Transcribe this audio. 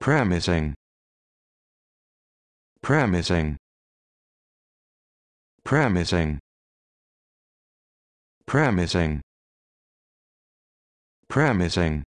premising premising premising premising premising